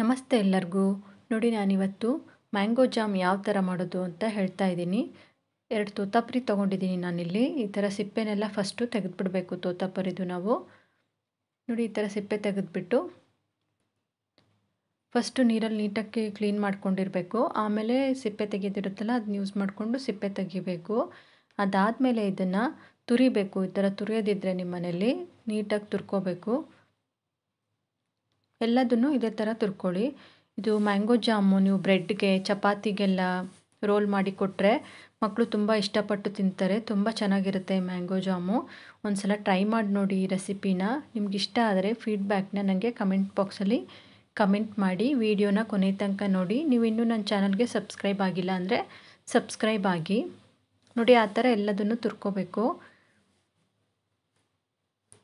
ನಮಸ್ತೆ ಎಲ್ಲರಿಗೂ ನೋಡಿ ನಾನಿವತ್ತು ಮ್ಯಾಂಗೋ ಜಾಮ್ ಯಾವ ಥರ ಮಾಡೋದು ಅಂತ ಹೇಳ್ತಾ ಇದ್ದೀನಿ ಎರಡು ತೋತಾಪುರಿ ತೊಗೊಂಡಿದ್ದೀನಿ ನಾನಿಲ್ಲಿ ಈ ಥರ ಸಿಪ್ಪೆನೆಲ್ಲ ಫಸ್ಟು ತೆಗೆದುಬಿಡಬೇಕು ತೋತಾಪರಿದು ನಾವು ನೋಡಿ ಈ ಥರ ಸಿಪ್ಪೆ ತೆಗೆದುಬಿಟ್ಟು ಫಸ್ಟು ನೀರಲ್ಲಿ ನೀಟಾಗಿ ಕ್ಲೀನ್ ಮಾಡ್ಕೊಂಡಿರಬೇಕು ಆಮೇಲೆ ಸಿಪ್ಪೆ ತೆಗೆದಿರುತ್ತಲ್ಲ ಅದನ್ನ ಯೂಸ್ ಮಾಡಿಕೊಂಡು ಸಿಪ್ಪೆ ತೆಗಿಬೇಕು ಅದಾದಮೇಲೆ ಇದನ್ನು ತುರಿಬೇಕು ಈ ಥರ ತುರಿಯೋದಿದ್ರೆ ನಿಮ್ಮ ಮನೇಲಿ ನೀಟಾಗಿ ತುರ್ಕೋಬೇಕು ಎಲ್ಲದನ್ನು ಇದೇ ಥರ ತುರ್ಕೊಳ್ಳಿ ಇದು ಮ್ಯಾಂಗೋ ಜಾಮು ನೀವು ಬ್ರೆಡ್ಗೆ ಚಪಾತಿಗೆಲ್ಲ ರೋಲ್ ಮಾಡಿ ಕೊಟ್ಟರೆ ಮಕ್ಕಳು ತುಂಬ ಇಷ್ಟಪಟ್ಟು ತಿಂತಾರೆ ತುಂಬ ಚೆನ್ನಾಗಿರುತ್ತೆ ಮ್ಯಾಂಗೋ ಜಾಮು ಒಂದು ಸಲ ಟ್ರೈ ಮಾಡಿ ನೋಡಿ ಈ ರೆಸಿಪಿನ ನಿಮ್ಗೆ ಇಷ್ಟ ಆದರೆ ಫೀಡ್ಬ್ಯಾಕ್ನ ನನಗೆ ಕಮೆಂಟ್ ಬಾಕ್ಸಲ್ಲಿ ಕಮೆಂಟ್ ಮಾಡಿ ವಿಡಿಯೋನ ಕೊನೆ ತನಕ ನೋಡಿ ನೀವು ಇನ್ನೂ ನನ್ನ ಚಾನಲ್ಗೆ ಸಬ್ಸ್ಕ್ರೈಬ್ ಆಗಿಲ್ಲ ಅಂದರೆ ಸಬ್ಸ್ಕ್ರೈಬ್ ಆಗಿ ನೋಡಿ ಆ ಥರ ಎಲ್ಲದನ್ನು ತುರ್ಕೋಬೇಕು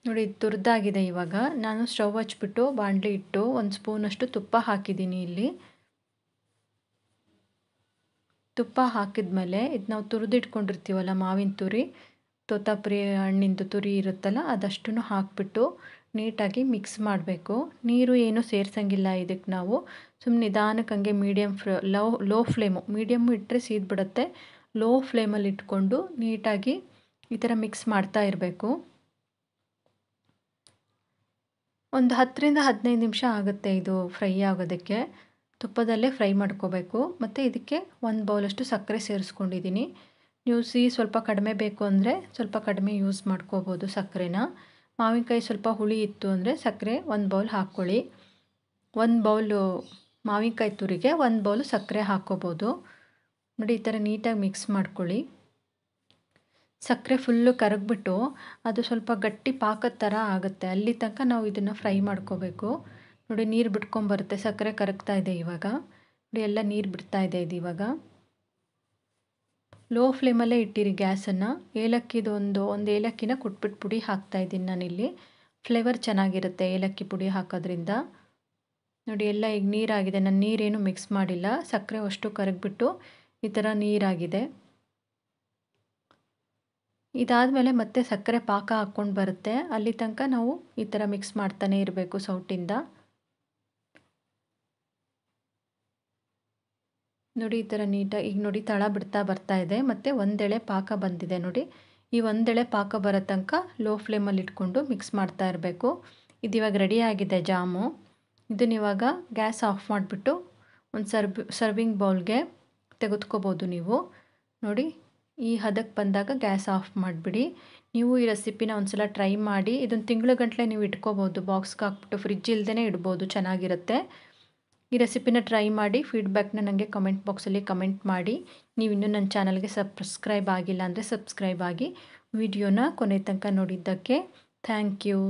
ನೋಡಿ ಇದು ತುರಿದಾಗಿದೆ ಇವಾಗ ನಾನು ಸ್ಟವ್ ಹಚ್ಬಿಟ್ಟು ಬಾಂಡ್ಲಿ ಇಟ್ಟು ಒಂದು ಸ್ಪೂನಷ್ಟು ತುಪ್ಪ ಹಾಕಿದ್ದೀನಿ ಇಲ್ಲಿ ತುಪ್ಪ ಹಾಕಿದ ಮೇಲೆ ಇದು ನಾವು ತುರಿದಿಟ್ಕೊಂಡಿರ್ತೀವಲ್ಲ ಮಾವಿನ ತುರಿ ತೋತಾಪುರಿ ಹಣ್ಣಿಂದು ತುರಿ ಇರುತ್ತಲ್ಲ ಅದಷ್ಟನ್ನು ಹಾಕಿಬಿಟ್ಟು ನೀಟಾಗಿ ಮಿಕ್ಸ್ ಮಾಡಬೇಕು ನೀರು ಏನೂ ಸೇರ್ಸಂಗಿಲ್ಲ ಇದಕ್ಕೆ ನಾವು ಸುಮ್ಮನೆ ನಿಧಾನಕ್ಕೆ ಹಂಗೆ medium flow low low flame medium ಇಟ್ಟರೆ ಸೀದ್ಬಿಡುತ್ತೆ ಲೋ ಫ್ಲೇಮಲ್ಲಿ ಇಟ್ಕೊಂಡು ನೀಟಾಗಿ ಈ ಥರ ಮಿಕ್ಸ್ ಮಾಡ್ತಾ ಇರಬೇಕು ಒಂದು ಹತ್ತರಿಂದ ಹದಿನೈದು ನಿಮಿಷ ಆಗುತ್ತೆ ಇದು ಫ್ರೈ ಆಗೋದಕ್ಕೆ ತುಪ್ಪದಲ್ಲೇ ಫ್ರೈ ಮಾಡ್ಕೋಬೇಕು ಮತ್ತು ಇದಕ್ಕೆ ಒಂದು ಬೌಲಷ್ಟು ಸಕ್ಕರೆ ಸೇರಿಸ್ಕೊಂಡಿದ್ದೀನಿ ನೀವು ಸಿಹಿ ಸ್ವಲ್ಪ ಕಡಿಮೆ ಬೇಕು ಅಂದರೆ ಸ್ವಲ್ಪ ಕಡಿಮೆ ಯೂಸ್ ಮಾಡ್ಕೋಬೋದು ಸಕ್ಕರೆನ ಮಾವಿನಕಾಯಿ ಸ್ವಲ್ಪ ಹುಳಿ ಇತ್ತು ಅಂದರೆ ಸಕ್ಕರೆ ಒಂದು ಬೌಲ್ ಹಾಕ್ಕೊಳ್ಳಿ ಒಂದು ಬೌಲು ಮಾವಿನಕಾಯಿ ತುರಿಗೆ ಒಂದು ಬೌಲು ಸಕ್ಕರೆ ಹಾಕ್ಕೋಬೋದು ನೋಡಿ ಈ ಥರ ನೀಟಾಗಿ ಮಿಕ್ಸ್ ಮಾಡ್ಕೊಳ್ಳಿ ಸಕ್ಕರೆ ಫುಲ್ಲು ಕರಗಿಬಿಟ್ಟು ಅದು ಸ್ವಲ್ಪ ಗಟ್ಟಿ ಪಾಕದ ಥರ ಆಗುತ್ತೆ ಅಲ್ಲಿ ತನಕ ನಾವು ಇದನ್ನು ಫ್ರೈ ಮಾಡ್ಕೋಬೇಕು ನೋಡಿ ನೀರು ಬಿಟ್ಕೊಂಬರುತ್ತೆ ಸಕ್ಕರೆ ಕರಗ್ತಾ ಇದೆ ಇವಾಗ ನೋಡಿ ಎಲ್ಲ ನೀರು ಬಿಡ್ತಾ ಇದೆ ಇದು ಇವಾಗ ಲೋ ಫ್ಲೇಮಲ್ಲೇ ಇಟ್ಟಿರಿ ಗ್ಯಾಸನ್ನು ಏಲಕ್ಕಿದು ಒಂದು ಒಂದು ಏಲಕ್ಕಿನ ಕುಟ್ಬಿಟ್ಟು ಪುಡಿ ಹಾಕ್ತಾಯಿದ್ದೀನಿ ನಾನಿಲ್ಲಿ ಫ್ಲೇವರ್ ಚೆನ್ನಾಗಿರುತ್ತೆ ಏಲಕ್ಕಿ ಪುಡಿ ಹಾಕೋದ್ರಿಂದ ನೋಡಿ ಎಲ್ಲ ಈಗ ನೀರಾಗಿದೆ ನಾನು ನೀರೇನು ಮಿಕ್ಸ್ ಮಾಡಿಲ್ಲ ಸಕ್ಕರೆ ಅಷ್ಟು ಕರಗಿಬಿಟ್ಟು ಈ ಥರ ನೀರಾಗಿದೆ ಇದಾದ ಮೇಲೆ ಮತ್ತೆ ಸಕ್ಕರೆ ಪಾಕ ಹಾಕ್ಕೊಂಡು ಬರುತ್ತೆ ಅಲ್ಲಿ ತನಕ ನಾವು ಈ ಥರ ಮಿಕ್ಸ್ ಮಾಡ್ತಾನೆ ಇರಬೇಕು ಸೌಟಿಂದ ನೋಡಿ ಈ ಥರ ನೀಟಾಗಿ ಈಗ ನೋಡಿ ತಳ ಬಿಡ್ತಾ ಬರ್ತಾ ಇದೆ ಮತ್ತು ಒಂದೆಳೆ ಪಾಕ ಬಂದಿದೆ ನೋಡಿ ಈ ಒಂದೆಳೆ ಪಾಕ ಬರೋ ತನಕ ಲೋ ಫ್ಲೇಮಲ್ಲಿ ಇಟ್ಕೊಂಡು ಮಿಕ್ಸ್ ಮಾಡ್ತಾ ಇರಬೇಕು ಇದು ಇವಾಗ ಆಗಿದೆ ಜಾಮು ಇದನ್ನು ಇವಾಗ ಗ್ಯಾಸ್ ಆಫ್ ಮಾಡಿಬಿಟ್ಟು ಒಂದು ಸರ್ಬ್ ಸರ್ವಿಂಗ್ ಬೌಲ್ಗೆ ತೆಗೆದುಕೋಬೋದು ನೀವು ನೋಡಿ ಈ ಹದಕ್ಕೆ ಬಂದಾಗ ಗ್ಯಾಸ್ ಆಫ್ ಮಾಡಿಬಿಡಿ ನೀವು ಈ ರೆಸಿಪಿನ ಒಂದ್ಸಲ ಟ್ರೈ ಮಾಡಿ ಇದನ್ನು ತಿಂಗಳ ಗಂಟಲೆ ನೀವು ಇಟ್ಕೋಬೋದು ಬಾಕ್ಸ್ಗೆ ಹಾಕ್ಬಿಟ್ಟು ಫ್ರಿಜ್ ಇಲ್ಲದೇ ಇಡ್ಬೋದು ಚೆನ್ನಾಗಿರುತ್ತೆ ಈ ರೆಸಿಪಿನ ಟ್ರೈ ಮಾಡಿ ಫೀಡ್ಬ್ಯಾಕ್ನ ನನಗೆ ಕಮೆಂಟ್ ಬಾಕ್ಸಲ್ಲಿ ಕಮೆಂಟ್ ಮಾಡಿ ನೀವು ಇನ್ನೂ ನನ್ನ ಚಾನಲ್ಗೆ ಸಬ್ಸ್ಕ್ರೈಬ್ ಆಗಿಲ್ಲ ಅಂದರೆ ಸಬ್ಸ್ಕ್ರೈಬ್ ಆಗಿ ವಿಡಿಯೋನ ಕೊನೆ ತನಕ ನೋಡಿದ್ದಕ್ಕೆ ಥ್ಯಾಂಕ್ ಯು